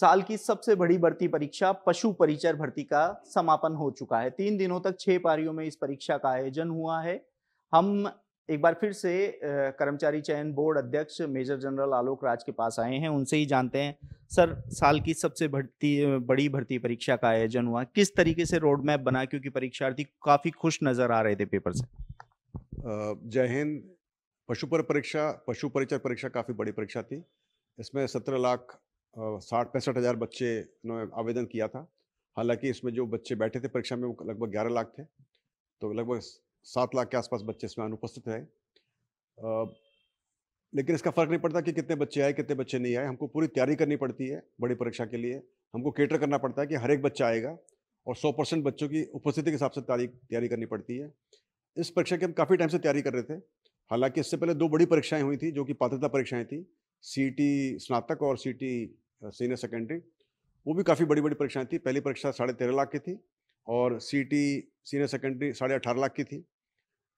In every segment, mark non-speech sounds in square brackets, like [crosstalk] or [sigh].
साल की सबसे बड़ी भर्ती परीक्षा पशु परिचर भर्ती का समापन हो चुका है तीन दिनों तक छह पारियों में इस परीक्षा का आयोजन हुआ है हम एक बार फिर से कर्मचारी चयन बोर्ड अध्यक्ष मेजर जनरल आलोक राज के पास आए हैं उनसे ही जानते हैं सर साल की सबसे भर्ती बड़ी भर्ती परीक्षा का आयोजन हुआ किस तरीके से रोड मैप बना क्योंकि परीक्षार्थी काफ़ी खुश नज़र आ रहे थे पेपर से जय हिंद पशु पर परीक्षा पशु परिचय परीक्षा काफ़ी बड़ी परीक्षा थी इसमें सत्रह लाख साठ पैंसठ हज़ार बच्चे ने आवेदन किया था हालांकि इसमें जो बच्चे बैठे थे परीक्षा में वो लगभग ग्यारह लाख थे तो लगभग सात लाख के आसपास बच्चे इसमें अनुपस्थित रहे लेकिन इसका फ़र्क नहीं पड़ता कि कितने बच्चे आए कितने बच्चे नहीं आए हमको पूरी तैयारी करनी पड़ती है बड़ी परीक्षा के लिए हमको केटर करना पड़ता है कि हर एक बच्चा आएगा और सौ परसेंट बच्चों की उपस्थिति के हिसाब से तैयारी करनी पड़ती है इस परीक्षा की हम काफ़ी टाइम से तैयारी कर रहे थे हालांकि इससे पहले दो बड़ी परीक्षाएं हुई थी जो कि पात्रता परीक्षाएं थी सीटी स्नातक और सीटी सीनियर सेकेंडरी वो भी काफ़ी बड़ी बड़ी परीक्षाएं थी पहली परीक्षा साढ़े तेरह लाख की थी और सी टी सीनियर सेकेंडरी साढ़े अठारह लाख की थी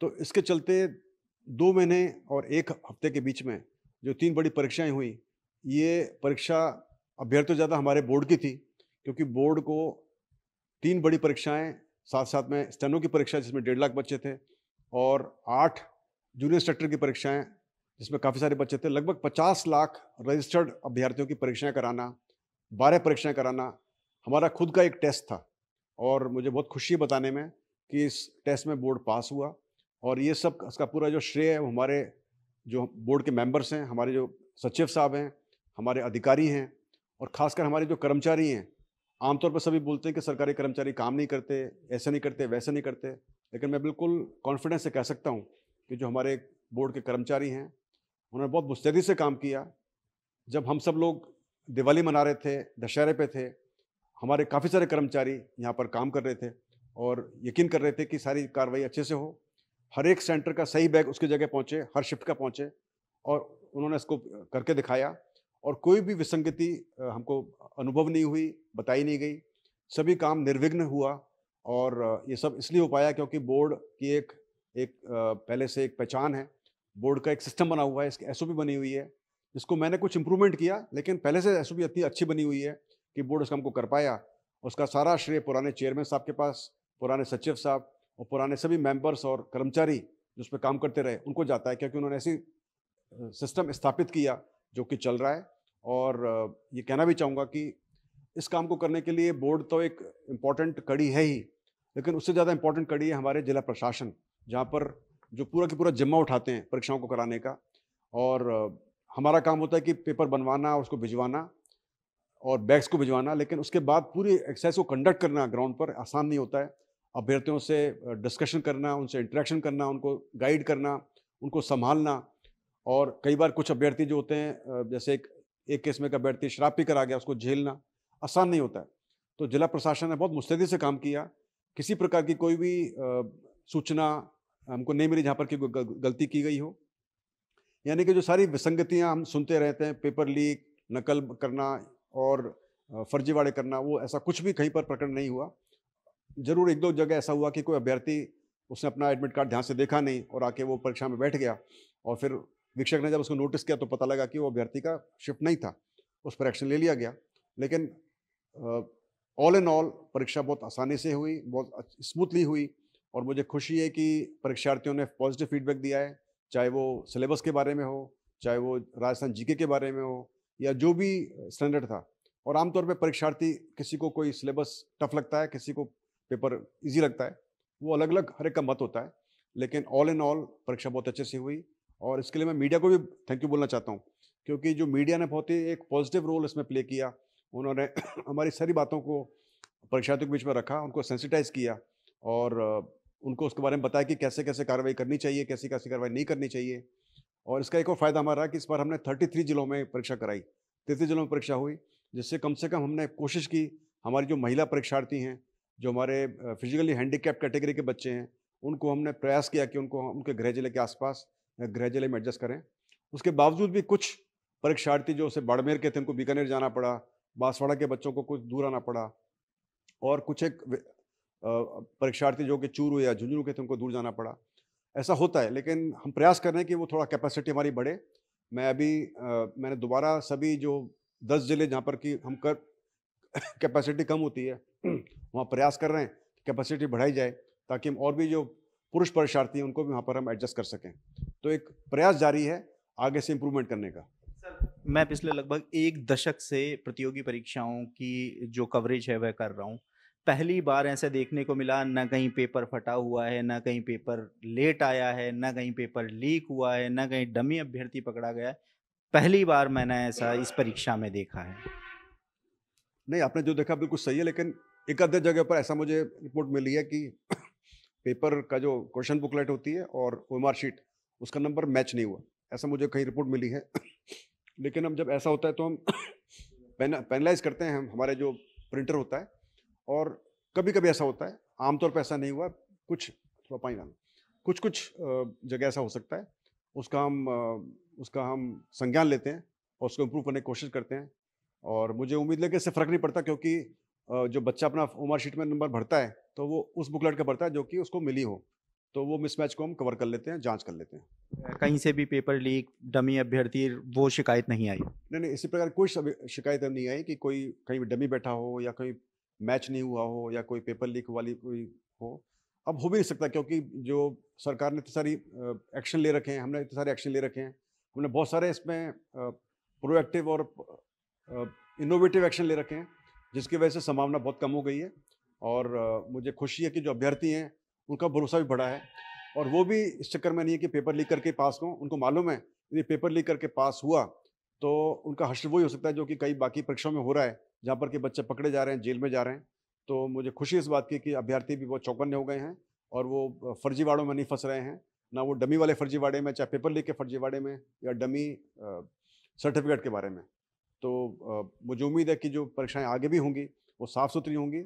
तो इसके चलते दो महीने और एक हफ्ते के बीच में जो तीन बड़ी परीक्षाएं हुई ये परीक्षा अभ्यर्थ तो ज़्यादा हमारे बोर्ड की थी क्योंकि बोर्ड को तीन बड़ी परीक्षाएं साथ साथ में स्टेनो की परीक्षा जिसमें डेढ़ लाख बच्चे थे और आठ जूनियर इंस्ट्रक्टर की परीक्षाएं जिसमें काफ़ी सारे बच्चे थे लगभग 50 लाख रजिस्टर्ड अभ्यर्थियों की परीक्षाएं कराना बारह परीक्षाएं कराना हमारा खुद का एक टेस्ट था और मुझे बहुत खुशी बताने में कि इस टेस्ट में बोर्ड पास हुआ और ये सब इसका पूरा जो श्रेय है हमारे जो बोर्ड के मेंबर्स हैं हमारे जो सचिव साहब हैं हमारे अधिकारी हैं और ख़ासकर हमारे जो कर्मचारी हैं आमतौर पर सभी बोलते हैं कि सरकारी कर्मचारी काम नहीं करते ऐसे नहीं करते वैसे नहीं करते लेकिन मैं बिल्कुल कॉन्फिडेंस से कह सकता हूँ कि जो हमारे बोर्ड के कर्मचारी हैं उन्होंने बहुत मुस्तैदी से काम किया जब हम सब लोग दिवाली मना रहे थे दशहरे पे थे हमारे काफ़ी सारे कर्मचारी यहाँ पर काम कर रहे थे और यकीन कर रहे थे कि सारी कार्रवाई अच्छे से हो हर एक सेंटर का सही बैग उसकी जगह पहुँचे हर शिफ्ट का पहुँचे और उन्होंने इसको करके दिखाया और कोई भी विसंगति हमको अनुभव नहीं हुई बताई नहीं गई सभी काम निर्विघ्न हुआ और ये सब इसलिए हो पाया क्योंकि बोर्ड की एक एक पहले से एक पहचान है बोर्ड का एक सिस्टम बना हुआ है इसकी एस बनी हुई है जिसको मैंने कुछ इंप्रूवमेंट किया लेकिन पहले से एस इतनी अच्छी बनी हुई है कि बोर्ड उस काम को कर पाया उसका सारा श्रेय पुराने चेयरमैन साहब के पास पुराने सचिव साहब और पुराने सभी मेंबर्स और कर्मचारी जो उस पर काम करते रहे उनको जाता है क्योंकि उन्होंने ऐसी सिस्टम स्थापित किया जो कि चल रहा है और ये कहना भी चाहूँगा कि इस काम को करने के लिए बोर्ड तो एक इम्पॉर्टेंट कड़ी है ही लेकिन उससे ज़्यादा इम्पॉर्टेंट कड़ी है हमारे जिला प्रशासन जहाँ पर जो पूरा के पूरा जिम्मा उठाते हैं परीक्षाओं को कराने का और हमारा काम होता है कि पेपर बनवाना उसको भिजवाना और बैग्स को भिजवाना लेकिन उसके बाद पूरी एक्सरसाइज को कंडक्ट करना ग्राउंड पर आसान नहीं होता है अभ्यर्थियों से डिस्कशन करना उनसे इंटरेक्शन करना उनको गाइड करना उनको संभालना और कई बार कुछ अभ्यर्थी जो होते हैं जैसे एक एक केस में एक अभ्यर्थी शराब पी कर आ गया उसको झेलना आसान नहीं होता है तो जिला प्रशासन ने बहुत मुस्तैदी से काम किया किसी प्रकार की कोई भी सूचना हमको नहीं मिली जहाँ पर कि गलती की गई हो यानी कि जो सारी विसंगतियाँ हम सुनते रहते हैं पेपर लीक नकल करना और फर्जीवाड़े करना वो ऐसा कुछ भी कहीं पर प्रकरण नहीं हुआ ज़रूर एक दो जगह ऐसा हुआ कि कोई अभ्यर्थी उसने अपना एडमिट कार्ड ध्यान से देखा नहीं और आके वो परीक्षा में बैठ गया और फिर वीक्षक ने जब उसको नोटिस किया तो पता लगा कि वो अभ्यर्थी का शिफ्ट नहीं था उस पर एक्शन ले लिया गया लेकिन ऑल एंड ऑल परीक्षा बहुत आसानी से हुई बहुत स्मूथली हुई और मुझे खुशी है कि परीक्षार्थियों ने पॉजिटिव फीडबैक दिया है चाहे वो सिलेबस के बारे में हो चाहे वो राजस्थान जीके के बारे में हो या जो भी स्टैंडर्ड था और आमतौर पर परीक्षार्थी किसी को कोई सिलेबस टफ लगता है किसी को पेपर इजी लगता है वो अलग अलग हर एक का मत होता है लेकिन ऑल इन ऑल परीक्षा बहुत अच्छे से हुई और इसके लिए मैं मीडिया को भी थैंक यू बोलना चाहता हूँ क्योंकि जो मीडिया ने बहुत ही एक पॉजिटिव रोल इसमें प्ले किया उन्होंने [clears throat] हमारी सारी बातों को परीक्षार्थियों के बीच में रखा उनको सेंसिटाइज किया और उनको उसके बारे में बताया कि कैसे कैसे कार्रवाई करनी चाहिए कैसी कैसी कार्रवाई नहीं करनी चाहिए और इसका एक और फ़ायदा हमारा कि इस बार हमने 33 जिलों में परीक्षा कराई तैतीस जिलों में परीक्षा हुई जिससे कम से कम हमने कोशिश की हमारी जो महिला परीक्षार्थी हैं जो हमारे फिजिकली हैंडीकैप कैटेगरी के बच्चे हैं उनको हमने प्रयास किया कि उनको उनके गृह जिले के आसपास गृह जिले में एडजस्ट करें उसके बावजूद भी कुछ परीक्षार्थी जो उसे बाड़मेर के थे उनको बीकानेर जाना पड़ा बांसवाड़ा के बच्चों को कुछ दूर आना पड़ा और कुछ एक परीक्षार्थी जो कि चूर हुए या झुंझुनू के थे उनको दूर जाना पड़ा ऐसा होता है लेकिन हम प्रयास कर रहे हैं कि वो थोड़ा कैपेसिटी हमारी बढ़े मैं अभी आ, मैंने दोबारा सभी जो दस ज़िले जहाँ पर कि हम कर कैपेसिटी कम होती है वहाँ प्रयास कर रहे हैं कैपेसिटी बढ़ाई जाए ताकि हम और भी जो पुरुष परीक्षार्थी हैं उनको भी वहाँ पर हम एडजस्ट कर सकें तो एक प्रयास जारी है आगे से इम्प्रूवमेंट करने का मैं पिछले लगभग एक दशक से प्रतियोगी परीक्षाओं की जो कवरेज है वह कर रहा हूँ पहली बार ऐसा देखने को मिला ना कहीं पेपर फटा हुआ है ना कहीं पेपर लेट आया है ना कहीं पेपर लीक हुआ है ना कहीं डमी अभ्यर्थी पकड़ा गया है पहली बार मैंने ऐसा इस परीक्षा में देखा है नहीं आपने जो देखा बिल्कुल सही है लेकिन एक आधे जगह पर ऐसा मुझे रिपोर्ट मिली है कि [coughs] पेपर का जो क्वेश्चन बुकलेट होती है और ओ शीट उसका नंबर मैच नहीं हुआ ऐसा मुझे कहीं रिपोर्ट मिली है [coughs] लेकिन हम जब ऐसा होता है तो हम [coughs] पेनलाइज करते हैं हम हमारे जो प्रिंटर होता है और कभी कभी ऐसा होता है आमतौर पर ऐसा नहीं हुआ कुछ थोड़ा पानी डालना कुछ कुछ जगह ऐसा हो सकता है उसका हम उसका हम संज्ञान लेते हैं और उसको इम्प्रूव करने की कोशिश करते हैं और मुझे उम्मीद लगे इससे फ़र्क नहीं पड़ता क्योंकि जो बच्चा अपना उमर शीट में नंबर भरता है तो वो उस बुकलेट का भरता है जो कि उसको मिली हो तो वो मिसमैच को हम कवर कर लेते हैं जांच कर लेते हैं कहीं से भी पेपर लीक डमी अभ्यर्थी वो शिकायत नहीं आई नहीं नहीं इसी प्रकार कोई शिकायत नहीं आई कि कोई कहीं डमी बैठा हो या कहीं मैच नहीं हुआ हो या कोई पेपर लीक वाली कोई हो अब हो भी नहीं सकता क्योंकि जो सरकार ने इतनी सारी एक्शन ले रखे हैं हमने इतने सारे एक्शन ले रखे हैं हमने बहुत सारे इसमें प्रोएक्टिव और इनोवेटिव एक्शन ले रखे हैं जिसकी वजह से संभावना बहुत कम हो गई है और मुझे खुशी है कि जो अभ्यर्थी हैं उनका भरोसा भी बढ़ा है और वो भी इस चक्कर में नहीं है कि पेपर लीक करके पास हों उनको मालूम है यदि पेपर लीक करके पास हुआ तो उनका हर्ष वही हो सकता है जो कि कई बाकी परीक्षाओं में हो रहा है जहाँ पर कि बच्चे पकड़े जा रहे हैं जेल में जा रहे हैं तो मुझे खुशी इस बात की कि अभ्यर्थी भी बहुत चौकन्ने हो गए हैं और वो फर्जीवाड़ों में नहीं फंस रहे हैं ना वो डमी वाले फर्जीवाड़े में चाहे पेपर लीक के फर्जीवाड़े में या डमी सर्टिफिकेट के बारे में तो मुझे उम्मीद है कि जो परीक्षाएं आगे भी होंगी वो साफ़ सुथरी होंगी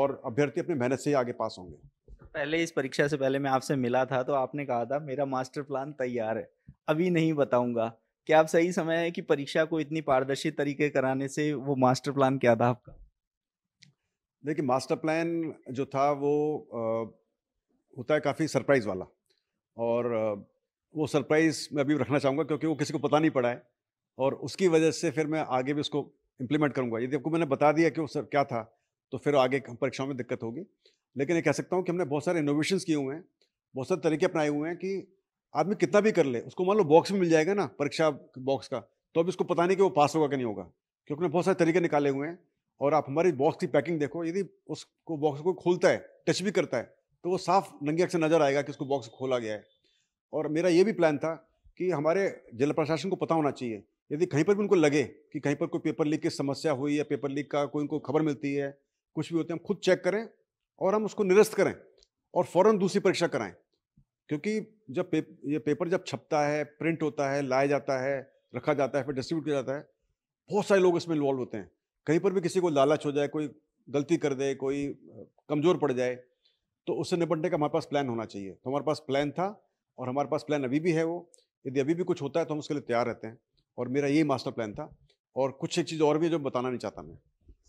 और अभ्यर्थी अपनी मेहनत से ही आगे पास होंगे पहले इस परीक्षा से पहले मैं आपसे मिला था तो आपने कहा था मेरा मास्टर प्लान तैयार है अभी नहीं बताऊंगा क्या आप सही समय है कि परीक्षा को इतनी पारदर्शी तरीके कराने से वो मास्टर प्लान क्या था आपका देखिए मास्टर प्लान जो था वो आ, होता है काफ़ी सरप्राइज़ वाला और आ, वो सरप्राइज़ मैं अभी रखना चाहूँगा क्योंकि वो किसी को पता नहीं पड़ा है और उसकी वजह से फिर मैं आगे भी उसको इम्प्लीमेंट करूँगा यदि आपको मैंने बता दिया कि वो सर क्या था तो फिर आगे परीक्षाओं में दिक्कत होगी लेकिन ये कह सकता हूँ कि हमने बहुत सारे इनोवेशन किए हुए हैं बहुत सारे तरीके अपनाए हुए हैं कि आदमी कितना भी कर ले उसको मान लो बॉक्स में मिल जाएगा ना परीक्षा बॉक्स का तो अब इसको पता नहीं कि वो पास होगा कि नहीं होगा क्योंकि उन्हें बहुत सारे तरीके निकाले हुए हैं और आप हमारी बॉक्स की पैकिंग देखो यदि उसको बॉक्स को खोलता है टच भी करता है तो वो साफ नंगे अक्सर नजर आएगा कि उसको बॉक्स खोला गया है और मेरा ये भी प्लान था कि हमारे जिला प्रशासन को पता होना चाहिए यदि कहीं पर भी उनको लगे कि कहीं पर कोई पेपर लीक की समस्या हुई या पेपर लीक का कोई उनको खबर मिलती है कुछ भी होते हैं हम खुद चेक करें और हम उसको निरस्त करें और फ़ौरन दूसरी परीक्षा कराएं क्योंकि जब पेप ये पेपर जब छपता है प्रिंट होता है लाया जाता है रखा जाता है फिर डिस्ट्रीब्यूट किया जाता है बहुत सारे लोग इसमें इन्वॉल्व होते हैं कहीं पर भी किसी को लालच हो जाए कोई गलती कर दे कोई कमज़ोर पड़ जाए तो उससे निपटने का हमारे पास प्लान होना चाहिए तो हमारे पास प्लान था और हमारे पास प्लान अभी भी है वो यदि अभी भी कुछ होता है तो हम उसके लिए तैयार रहते हैं और मेरा यही मास्टर प्लान था और कुछ एक चीज़ और भी जो बताना नहीं चाहता मैं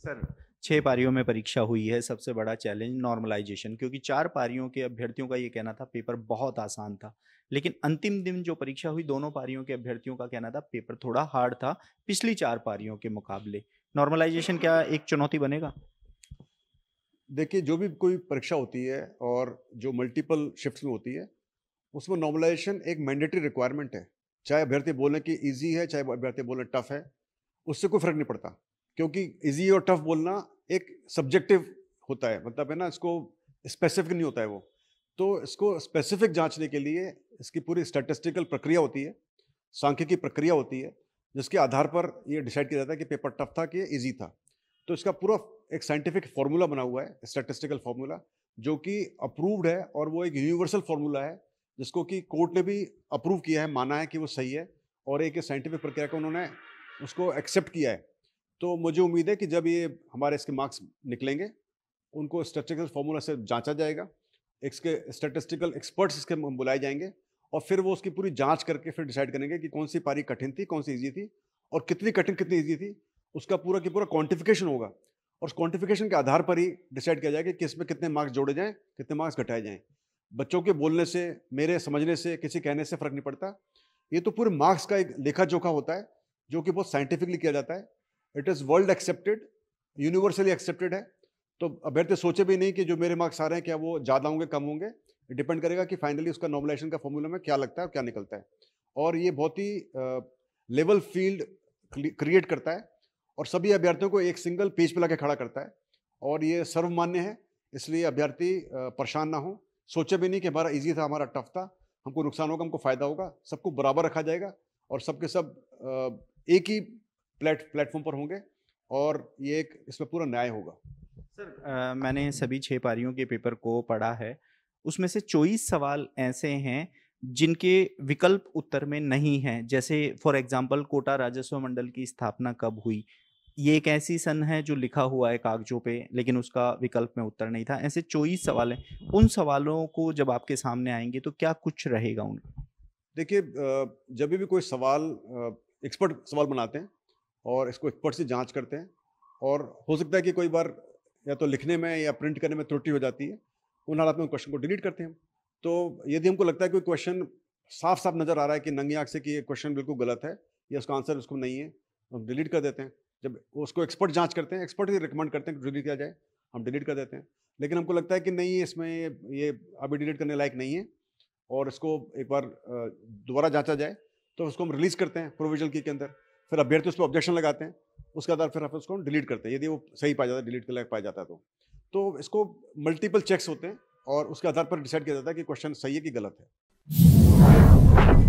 सर छः पारियों में परीक्षा हुई है सबसे बड़ा चैलेंज नॉर्मलाइजेशन क्योंकि चार पारियों के अभ्यर्थियों का ये कहना था पेपर बहुत आसान था लेकिन अंतिम दिन जो परीक्षा हुई दोनों पारियों के अभ्यर्थियों का कहना था पेपर थोड़ा हार्ड था पिछली चार पारियों के मुकाबले नॉर्मलाइजेशन क्या एक चुनौती बनेगा देखिए जो भी कोई परीक्षा होती है और जो मल्टीपल शिफ्ट में होती है उसमें नॉर्मलाइजेशन एक मैंडेटरी रिक्वायरमेंट है चाहे अभ्यर्थी बोले कि ईजी है चाहे अभ्यर्थी बोले टफ है उससे कोई फर्क नहीं पड़ता क्योंकि इजी और टफ बोलना एक सब्जेक्टिव होता है मतलब है ना इसको स्पेसिफिक नहीं होता है वो तो इसको स्पेसिफिक जांचने के लिए इसकी पूरी स्टैटिस्टिकल प्रक्रिया होती है सांख्यिकी प्रक्रिया होती है जिसके आधार पर ये डिसाइड किया जाता है कि पेपर टफ था कि ईजी था तो इसका पूरा एक साइंटिफिक फार्मूला बना हुआ है स्टैटिस्टिकल फार्मूला जो कि अप्रूव्ड है और वो एक यूनिवर्सल फार्मूला है जिसको कि कोर्ट ने भी अप्रूव किया है माना है कि वो सही है और एक साइंटिफिक प्रक्रिया को उन्होंने उसको एक्सेप्ट किया है तो मुझे उम्मीद है कि जब ये हमारे इसके मार्क्स निकलेंगे उनको स्टेटिस्टिकल फॉर्मूला से जांचा जाएगा इसके स्टेटिस्टिकल एक्सपर्ट्स इसके बुलाए जाएंगे और फिर वो उसकी पूरी जांच करके फिर डिसाइड करेंगे कि कौन सी पारी कठिन थी कौन सी ईजी थी और कितनी कठिन कितनी ईजी थी उसका पूरा की पूरा क्वान्टिफिकेशन होगा और उस क्वान्टिफिकेशन के आधार पर ही डिसाइड किया जाएगा कि इसमें कितने मार्क्स जोड़े जाएँ कितने मार्क्स घटाए जाएँ बच्चों के बोलने से मेरे समझने से किसी कहने से फ़र्क नहीं पड़ता ये तो पूरे मार्क्स का एक लेखा जोखा होता है जो कि बहुत साइंटिफिकली किया जाता है it is world accepted universally accepted है तो अभ्यर्थी सोचे भी नहीं कि जो मेरे मार्क्स आ रहे हैं क्या वो ज़्यादा होंगे कम होंगे डिपेंड करेगा कि फाइनली उसका नॉर्मलाइजेशन का फॉर्मूला में क्या लगता है और क्या निकलता है और ये बहुत ही लेवल फील्ड क्रिएट करता है और सभी अभ्यर्थियों को एक सिंगल पेज पे लाके खड़ा करता है और ये सर्वमान्य है इसलिए अभ्यर्थी परेशान ना हो सोचे भी नहीं कि हमारा इजी था हमारा टफ था हमको नुकसान होगा हमको फ़ायदा होगा सबको बराबर रखा जाएगा और सबके सब एक ही प्लेट प्लेटफॉर्म पर होंगे और ये एक इसमें पूरा न्याय होगा सर आ, मैंने सभी छः पारियों के पेपर को पढ़ा है उसमें से चौबीस सवाल ऐसे हैं जिनके विकल्प उत्तर में नहीं हैं जैसे फॉर एग्जांपल कोटा राजस्व मंडल की स्थापना कब हुई ये एक ऐसी सन है जो लिखा हुआ है कागजों पे लेकिन उसका विकल्प में उत्तर नहीं था ऐसे चौबीस सवाल हैं उन सवालों को जब आपके सामने आएंगे तो क्या कुछ रहेगा उनका देखिए जब भी कोई सवाल एक्सपर्ट सवाल बनाते हैं और इसको एक्सपर्ट से जांच करते हैं और हो सकता है कि कोई बार या तो लिखने में या प्रिंट करने में त्रुटि हो जाती है उन हालात में क्वेश्चन को डिलीट करते हैं तो यदि हमको लगता है कि क्वेश्चन साफ साफ नज़र आ रहा है कि नंगी आँख से कि ये क्वेश्चन बिल्कुल गलत है या उसका आंसर उसको नहीं है तो हम डिलीट कर देते हैं जब उसको एक्सपर्ट जाँच करते हैं एक्सपर्ट ही रिकमेंड करते हैं कि डिलीट किया जाए हम डिलीट कर देते हैं लेकिन हमको लगता है कि नहीं इसमें ये अभी डिलीट करने लायक नहीं है और इसको एक बार दोबारा जांचा जाए तो उसको हम रिलीज़ करते हैं प्रोविजनल की के अंदर फिर अभ्यर्थी उस पर ऑब्जेक्शन लगाते हैं उसके आधार फिर आप उसको डिलीट करते हैं यदि वो सही पाया जाता है डिलीट कर पाया जाता है तो तो इसको मल्टीपल चेक्स होते हैं और उसके आधार पर डिसाइड किया जाता है कि क्वेश्चन सही है कि गलत है